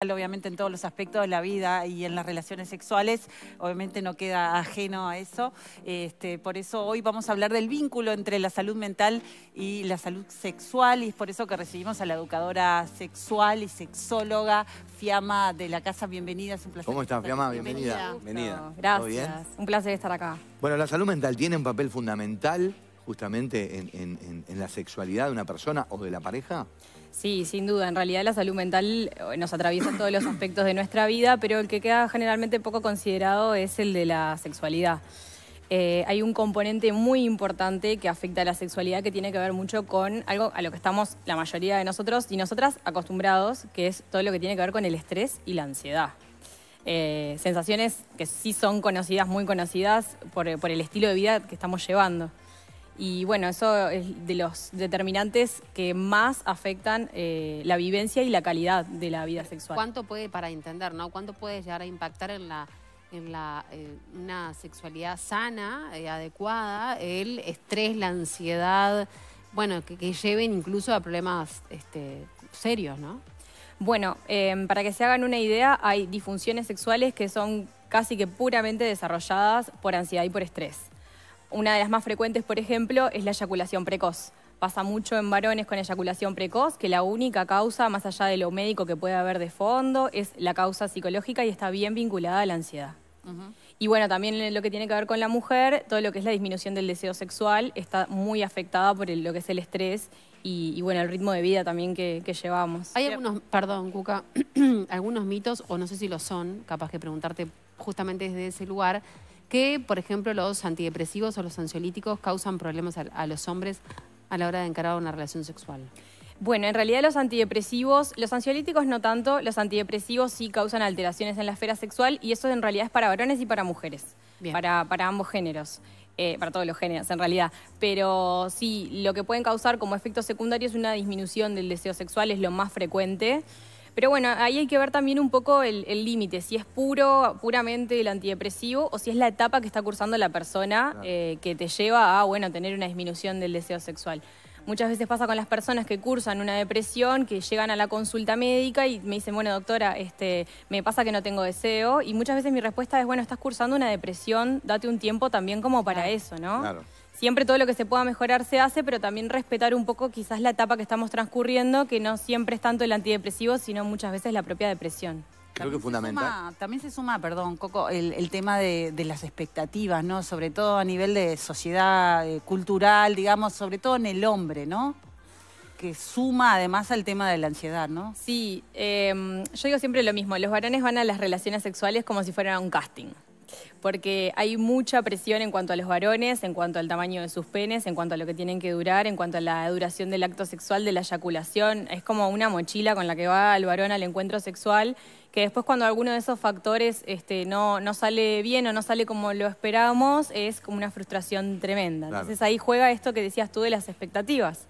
obviamente en todos los aspectos de la vida y en las relaciones sexuales, obviamente no queda ajeno a eso. Este, por eso hoy vamos a hablar del vínculo entre la salud mental y la salud sexual y es por eso que recibimos a la educadora sexual y sexóloga Fiamma de la Casa. Bienvenida, es un placer. ¿Cómo estás, Fiamma? Bienvenida. Bienvenida. Gracias. Un placer estar acá. Bueno, la salud mental tiene un papel fundamental justamente en la sexualidad de una persona o de la pareja. Sí, sin duda. En realidad la salud mental eh, nos atraviesa todos los aspectos de nuestra vida, pero el que queda generalmente poco considerado es el de la sexualidad. Eh, hay un componente muy importante que afecta a la sexualidad que tiene que ver mucho con algo a lo que estamos la mayoría de nosotros y nosotras acostumbrados, que es todo lo que tiene que ver con el estrés y la ansiedad. Eh, sensaciones que sí son conocidas, muy conocidas por el estilo de vida que estamos llevando. Y bueno, eso es de los determinantes que más afectan eh, la vivencia y la calidad de la vida sexual. ¿Cuánto puede, para entender, ¿no? ¿Cuánto puede llegar a impactar en la en eh, una sexualidad sana, eh, adecuada, el estrés, la ansiedad, bueno, que, lleven incluso a problemas este, serios, ¿no? Bueno, em, para que se hagan una idea, hay disfunciones sexuales que son casi que puramente desarrolladas por ansiedad y por estrés. Una de las más frecuentes, por ejemplo, es la eyaculación precoz. Pasa mucho en varones con eyaculación precoz, que la única causa, más allá de lo médico que puede haber de fondo, es la causa psicológica y está bien vinculada a la ansiedad. Y bueno, también lo que tiene que ver con la mujer, todo lo que es la disminución del deseo sexual está muy afectada por lo que es el estrés y, bueno, el ritmo de vida también que, que llevamos. Hay algunos, perdón, Cuca, algunos mitos, o no sé si lo son, capaz que preguntarte justamente desde ese lugar, que, por ejemplo, los antidepresivos o los ansiolíticos causan problemas a, los hombres a la hora de encarar una relación sexual? Bueno, en realidad los antidepresivos, los ansiolíticos no tanto, los antidepresivos sí causan alteraciones en la esfera sexual y eso en realidad es para varones y para mujeres, para, ambos géneros, eh, para todos los géneros en realidad. Pero sí, lo que pueden causar como efecto secundario es una disminución del deseo sexual, es lo más frecuente. Pero bueno, ahí hay que ver también un poco el límite, si es puro, puramente el antidepresivo o si es la etapa que está cursando la persona eh, que te lleva a, bueno, tener una disminución del deseo sexual. Muchas veces pasa con las personas que cursan una depresión, que llegan a la consulta médica y me dicen, bueno, doctora, este, me pasa que no tengo deseo. Y muchas veces mi respuesta es, bueno, estás cursando una depresión, date un tiempo también como para eso, ¿no? Claro siempre todo lo que se pueda mejorar se hace, pero también respetar un poco quizás la etapa que estamos transcurriendo, que no siempre es tanto el antidepresivo, sino muchas veces la propia depresión. Creo también que fundamental. Se suma, también se suma, perdón, Coco, el, tema de, las expectativas, ¿no? Sobre todo a nivel de sociedad eh, cultural, digamos, sobre todo en el hombre, ¿no? que suma además al tema de la ansiedad, ¿no? Sí, em, yo digo siempre lo mismo, los varones van a las relaciones sexuales como si fueran un casting porque hay mucha presión en cuanto a los varones, en cuanto al tamaño de sus penes, en cuanto a lo que tienen que durar, en cuanto a la duración del acto sexual, de la eyaculación. Es como una mochila con la que va el varón al encuentro sexual, que después cuando alguno de esos factores este, no, sale bien o no sale como lo esperábamos, es como una frustración tremenda. Entonces ahí juega esto que decías tú de las expectativas.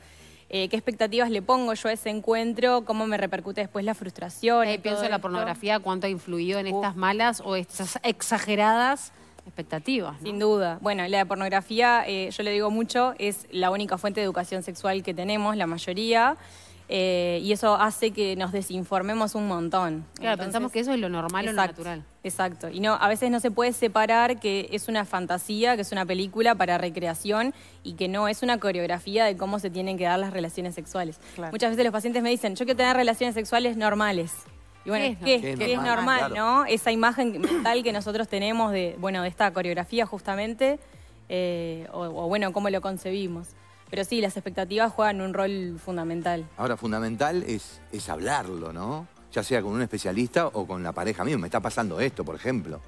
Eh, qué expectativas le pongo yo a ese encuentro, cómo me repercute después la frustración. Eh, y pienso en la pornografía, cuánto ha influido en estas malas o estas exageradas expectativas. Sin duda. Bueno, la pornografía, eh, yo le digo mucho, es la única fuente de educación sexual que tenemos, la mayoría. Eh, y eso hace que nos desinformemos un montón. Claro, pensamos que eso es lo normal o lo natural. Exacto. Y no, a veces no se puede separar que es una fantasía, que es una película para recreación y que no es una coreografía de cómo se tienen que dar las relaciones sexuales. Muchas veces los pacientes me dicen, yo quiero tener relaciones sexuales normales. ¿qué es, normal, Esa imagen mental que nosotros tenemos de, bueno, de esta coreografía justamente, eh, o, o bueno, cómo lo concebimos. Pero sí, las expectativas juegan un rol fundamental. Ahora, fundamental es, es hablarlo, ¿no? Ya sea con un especialista o con la pareja misma. Me está pasando esto, por ejemplo.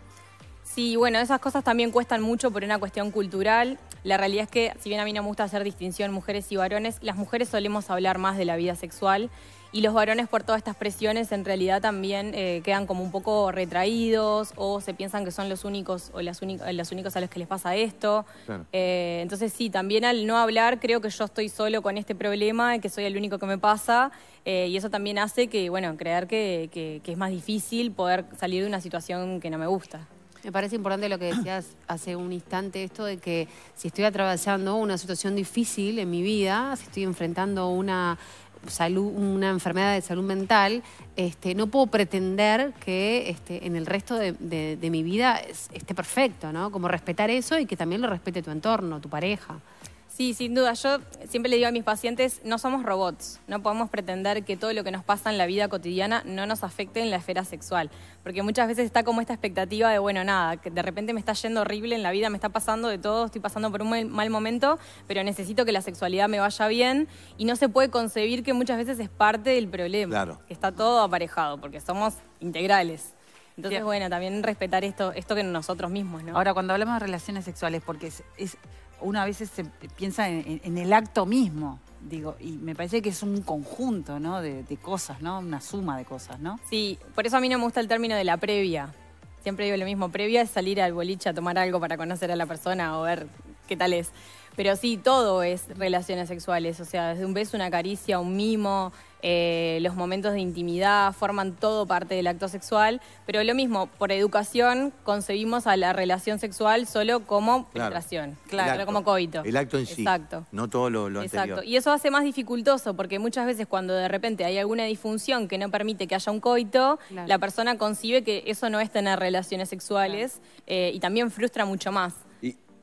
Sí, bueno, esas cosas también cuestan mucho por una cuestión cultural. La realidad es que, si bien a mí no me gusta hacer distinción mujeres y varones, las mujeres solemos hablar más de la vida sexual y los varones por todas estas presiones en realidad también eh, quedan como un poco retraídos o se piensan que son los únicos o las los únicos a los que les pasa esto. Eh, entonces sí, también al no hablar creo que yo estoy solo con este problema, que soy el único que me pasa eh, y eso también hace que, bueno, creer que, que es más difícil poder salir de una situación que no me gusta. Me parece importante lo que decías hace un instante, esto de que si estoy atravesando una situación difícil en mi vida, si estoy enfrentando una salud, una enfermedad de salud mental, este, no puedo pretender que este, en el resto de, de, de mi vida esté perfecto, ¿no? Como respetar eso y que también lo respete tu entorno, tu pareja. Sí, sin duda. Yo siempre le digo a mis pacientes, no somos robots. No podemos pretender que todo lo que nos pasa en la vida cotidiana no nos afecte en la esfera sexual. Porque muchas veces está como esta expectativa de, bueno, nada, que de repente me está yendo horrible en la vida, me está pasando de todo, estoy pasando por un mal momento, pero necesito que la sexualidad me vaya bien. Y no se puede concebir que muchas veces es parte del problema. Claro. está todo aparejado, porque somos integrales. Entonces, bueno, también respetar esto, esto que nosotros mismos, ¿no? Ahora, cuando hablamos de relaciones sexuales, porque es, es uno a veces se piensa en, el acto mismo, digo, y me parece que es un conjunto, ¿no? De, de cosas, ¿no? Una suma de cosas, ¿no? Sí, por eso a mí no me gusta el término de la previa. Siempre digo lo mismo, previa es salir al boliche a tomar algo para conocer a la persona o ver qué tal es. Pero sí, todo es relaciones sexuales, o sea, desde un beso, una caricia, un mimo, eh, los momentos de intimidad, forman todo parte del acto sexual, pero lo mismo, por educación concebimos a la relación sexual solo como penetración, claro, como coito. El acto en sí, Exacto. no todo lo, lo Exacto. Y eso hace más dificultoso porque muchas veces cuando de repente hay alguna disfunción que no permite que haya un coito, la persona concibe que eso no es tener relaciones sexuales eh, y también frustra mucho más.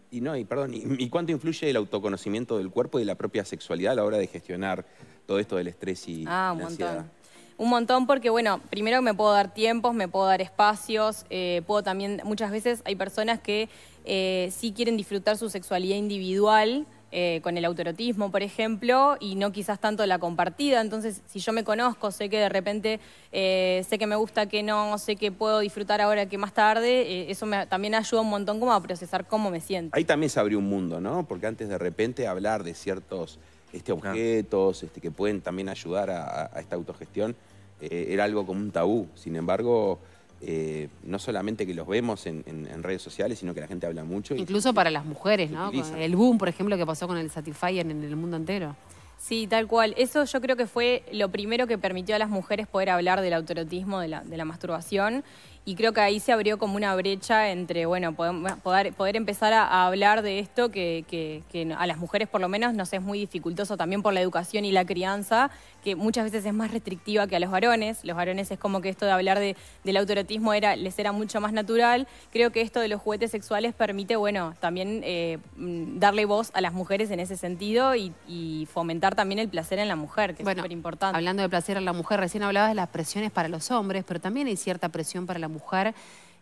Y no, y perdón, ¿y, cuánto influye el autoconocimiento del cuerpo y de la propia sexualidad a la hora de gestionar todo esto del estrés y ah, un montón. Un montón porque, bueno, primero me puedo dar tiempos, me puedo dar espacios, eh, puedo también, muchas veces hay personas que eh, sí quieren disfrutar su sexualidad individual, eh, con el autorotismo, por ejemplo, y no quizás tanto la compartida. Entonces, si yo me conozco, sé que de repente sé que me gusta, que no, sé que puedo disfrutar ahora que más tarde, eso también ayuda un montón como a procesar cómo me siento. Ahí también se abrió un mundo, ¿no? Porque antes de repente hablar de ciertos este, objetos este, que pueden también ayudar a, esta autogestión, eh, era algo como un tabú. Sin embargo, eh, no solamente que los vemos en, redes sociales, sino que la gente habla mucho. Incluso para las mujeres, ¿no? El boom, por ejemplo, que pasó con el Satisfyer en el mundo entero. Sí, tal cual. Eso yo creo que fue lo primero que permitió a las mujeres poder hablar del autorotismo, de la, de la masturbación y creo que ahí se abrió como una brecha entre, bueno, poder, poder empezar a, hablar de esto que, a las mujeres por lo menos nos es muy dificultoso también por la educación y la crianza, que muchas veces es más restrictiva que a los varones. Los varones es como que esto de hablar del autorotismo era, les era mucho más natural. Creo que esto de los juguetes sexuales permite, bueno, también eh, darle voz a las mujeres en ese sentido y, fomentar también el placer en la mujer, que es súper importante. Hablando de placer en la mujer, recién hablabas de las presiones para los hombres, pero también hay cierta presión para la mujer mujer.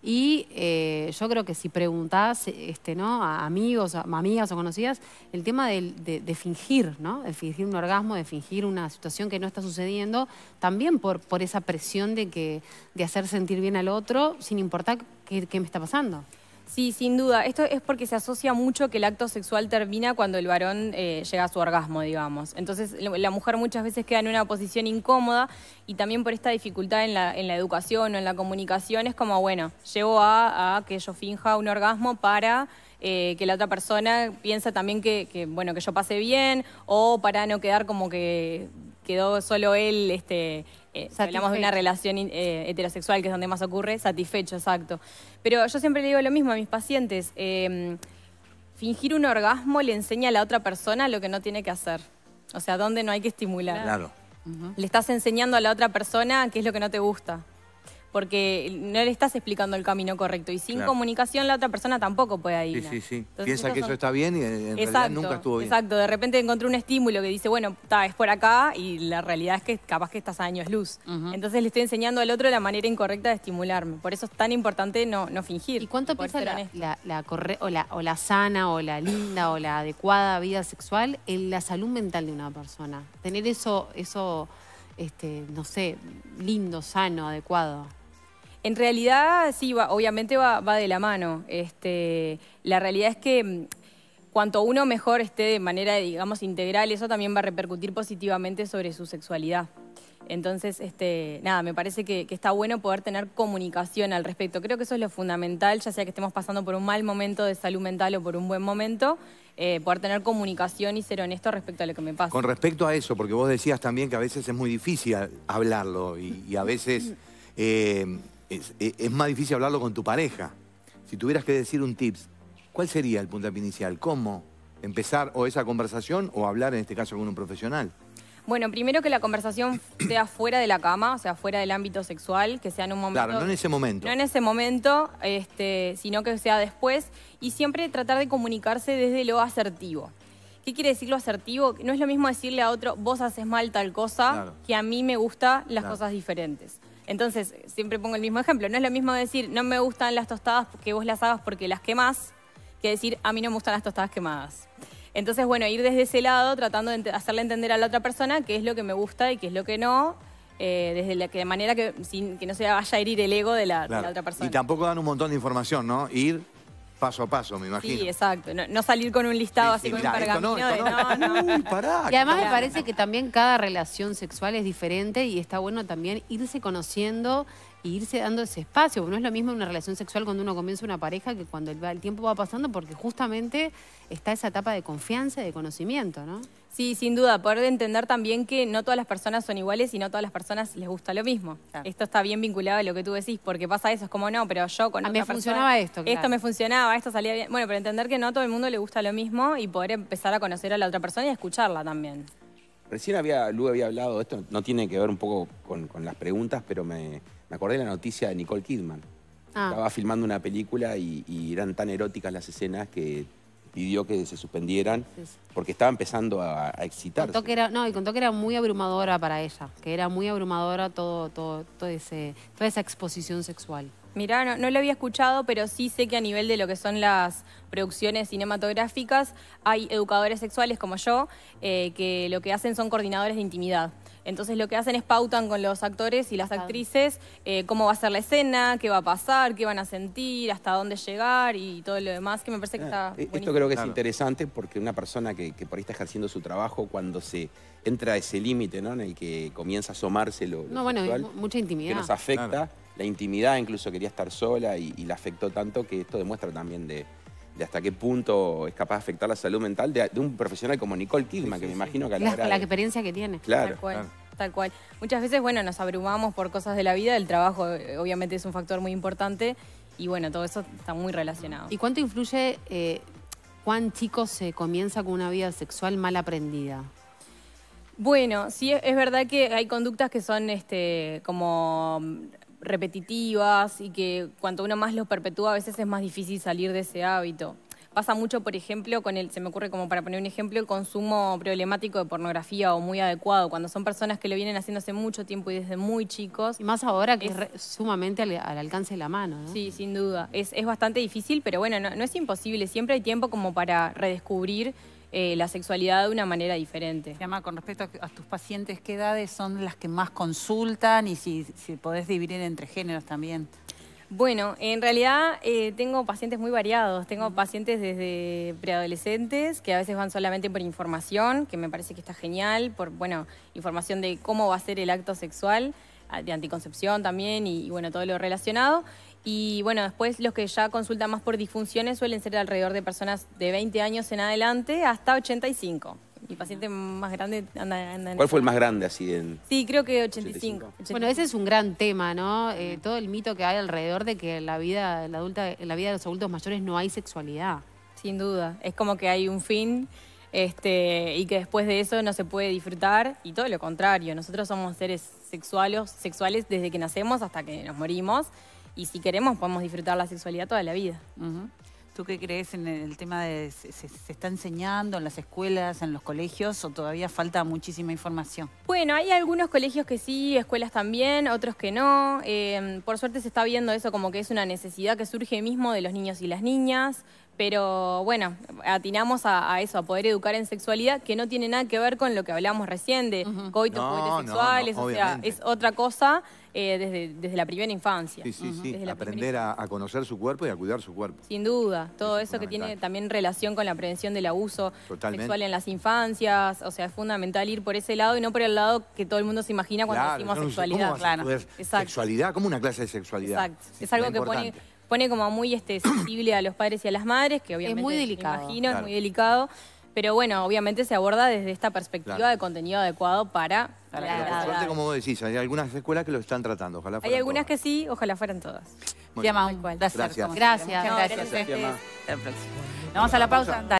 Y eh, yo creo que si preguntás este, ¿no? a amigos, amigas o conocidas, el tema de, fingir, ¿no? De fingir un orgasmo, de fingir una situación que no está sucediendo, también por, por esa presión de, que, de hacer sentir bien al otro, sin importar qué, qué me está pasando. Sí, sin duda. Esto es porque se asocia mucho que el acto sexual termina cuando el varón eh, llega a su orgasmo, digamos. Entonces, la mujer muchas veces queda en una posición incómoda y también por esta dificultad en la, educación o en la comunicación es como, bueno, llevo a, que yo finja un orgasmo para eh, que la otra persona piensa también que, bueno, que yo pase bien o para no quedar como que quedó solo él, este, eh, hablamos de una relación eh, heterosexual, que es donde más ocurre, satisfecho, exacto. Pero yo siempre le digo lo mismo a mis pacientes, em, fingir un orgasmo le enseña a la otra persona lo que no tiene que hacer, o sea, dónde no hay que estimular. Claro. Le estás enseñando a la otra persona qué es lo que no te gusta porque no le estás explicando el camino correcto. Y sin comunicación la otra persona tampoco puede ir. Sí, sí, sí. Piensa que eso está bien y nunca estuvo bien. Exacto, de repente encontré un estímulo que dice, bueno, está, es por acá y la realidad es que capaz que estás a años luz. Entonces le estoy enseñando al otro la manera incorrecta de estimularme. Por eso es tan importante no, fingir. ¿Y cuánto piensa la, o, la, sana o la linda o la adecuada vida sexual en la salud mental de una persona? Tener eso, eso este, no sé, lindo, sano, adecuado. En realidad, sí, va, obviamente va, de la mano. Este, la realidad es que mm, cuanto uno mejor esté de manera, digamos, integral, eso también va a repercutir positivamente sobre su sexualidad. Entonces, este, nada, me parece que, está bueno poder tener comunicación al respecto. Creo que eso es lo fundamental, ya sea que estemos pasando por un mal momento de salud mental o por un buen momento, eh, poder tener comunicación y ser honesto respecto a lo que me pasa. Con respecto a eso, porque vos decías también que a veces es muy difícil hablarlo y, a veces eh, es, más difícil hablarlo con tu pareja. Si tuvieras que decir un tips, ¿cuál sería el punto inicial? ¿Cómo empezar o esa conversación o hablar en este caso con un profesional? Bueno, primero que la conversación sea fuera de la cama, o sea, fuera del ámbito sexual, que sea en un momento... Claro, no en ese momento. No en ese momento, este, sino que sea después. Y siempre tratar de comunicarse desde lo asertivo. ¿Qué quiere decir lo asertivo? No es lo mismo decirle a otro, vos haces mal tal cosa, que a mí me gustan las cosas diferentes. Entonces, siempre pongo el mismo ejemplo. No es lo mismo decir, no me gustan las tostadas que vos las hagas porque las quemás, que decir, a mí no me gustan las tostadas quemadas. Entonces, bueno, ir desde ese lado, tratando de hacerle entender a la otra persona qué es lo que me gusta y qué es lo que no, eh, desde la que, de manera que, que no se vaya a herir el ego de la, de la otra persona. Y tampoco dan un montón de información, ¿no? Ir paso a paso, me imagino. Sí, exacto. No, salir con un listado así con un no, no, Y además me parece que también cada relación sexual es diferente y está bueno también irse conociendo e irse dando ese espacio. No es lo mismo una relación sexual cuando uno comienza una pareja que cuando el, el tiempo va pasando porque justamente está esa etapa de confianza y de conocimiento, ¿no? Sí, sin duda, poder entender también que no todas las personas son iguales y no todas las personas les gusta lo mismo. Esto está bien vinculado a lo que tú decís, porque pasa eso, es como no, pero yo con a ah, otra me funcionaba esto. Claro. Esto me funcionaba, esto salía bien. Bueno, pero entender que no a todo el mundo le gusta lo mismo y poder empezar a conocer a la otra persona y escucharla también. Recién había, Lu había hablado, de esto no tiene que ver un poco con, las preguntas, pero me, acordé de la noticia de Nicole Kidman. Ah. Estaba filmando una película y eran tan eróticas las escenas que pidió que se suspendieran porque estaba empezando a, a excitarse. que era, no, y contó que era muy abrumadora para ella, que era muy abrumadora todo, todo, todo ese, toda esa exposición sexual. Mirá, no, lo había escuchado, pero sí sé que a nivel de lo que son las producciones cinematográficas, hay educadores sexuales como yo eh, que lo que hacen son coordinadores de intimidad. Entonces lo que hacen es pautan con los actores y las actrices eh, cómo va a ser la escena, qué va a pasar, qué van a sentir, hasta dónde llegar y todo lo demás, que me parece que ah, está... Eh, esto creo que es interesante porque una persona que, por ahí está ejerciendo su trabajo cuando se entra a ese límite ¿no? en el que comienza a asomarse lo... no, bueno, mucha intimidad. Que nos afecta la intimidad, incluso quería estar sola y, la afectó tanto que esto demuestra también de, hasta qué punto es capaz de afectar la salud mental de, un profesional como Nicole Kidman, que me imagino que a la, la, la experiencia que tiene. Claro. Tal cual. Tal cual. Muchas veces, bueno, nos abrumamos por cosas de la vida, el trabajo eh, obviamente es un factor muy importante y bueno, todo eso está muy relacionado. ¿Y cuánto influye eh, cuán chico se comienza con una vida sexual mal aprendida? Bueno, sí, es verdad que hay conductas que son este, como repetitivas y que cuanto uno más los perpetúa a veces es más difícil salir de ese hábito. Pasa mucho, por ejemplo, con el, se me ocurre como para poner un ejemplo, el consumo problemático de pornografía o muy adecuado, cuando son personas que lo vienen haciendo hace mucho tiempo y desde muy chicos. Y más ahora que es, sumamente al, alcance de la mano. Sí, sin duda. Es, bastante difícil, pero bueno, no es imposible. Siempre hay tiempo como para redescubrir eh, la sexualidad de una manera diferente. Llama, con respecto a, tus pacientes, ¿qué edades son las que más consultan y si, podés dividir entre géneros también? Bueno, en realidad eh, tengo pacientes muy variados. Tengo pacientes desde preadolescentes que a veces van solamente por información, que me parece que está genial, por bueno, información de cómo va a ser el acto sexual, de anticoncepción también y, y bueno, todo lo relacionado. Y bueno, después los que ya consultan más por disfunciones suelen ser alrededor de personas de 20 años en adelante hasta 85. Mi paciente más grande anda, en... ¿Cuál fue el más grande así? Sí, creo que 85. Bueno, ese es un gran tema, ¿no? Eh, todo el mito que hay alrededor de que en la vida, la adulta, la vida de los adultos mayores no hay sexualidad. Sin duda, es como que hay un fin este, y que después de eso no se puede disfrutar y todo lo contrario. Nosotros somos seres sexuales, sexuales desde que nacemos hasta que nos morimos y si queremos podemos disfrutar la sexualidad toda la vida. ¿Tú qué crees en el tema de se, está enseñando en las escuelas, en los colegios o todavía falta muchísima información? Bueno, hay algunos colegios que sí, escuelas también, otros que no. Em, por suerte se está viendo eso como que es una necesidad que surge mismo de los niños y las niñas. Pero bueno, atinamos a, eso, a poder educar en sexualidad, que no tiene nada que ver con lo que hablamos recién de coitos, sexuales, o sea, es otra cosa. Eh, desde, la primera infancia. Sí, sí, sí. Aprender a, conocer su cuerpo y a cuidar su cuerpo. Sin duda. Todo eso, que tiene también relación con la prevención del abuso sexual en las infancias. O sea, es fundamental ir por ese lado y no por el lado que todo el mundo se imagina cuando decimos sexualidad. claro. Exacto. Sexualidad como una clase de sexualidad. Exacto. es algo que pone como muy este, sensible a los padres y a las madres, que obviamente es muy delicado. imagino, es muy delicado. Pero bueno, obviamente se aborda desde esta perspectiva de contenido adecuado para... para la, como decís, hay algunas escuelas que lo están tratando, ojalá fueran Hay algunas que sí, ojalá fueran todas. Gracias. Gracias. gracias. vamos a la pausa.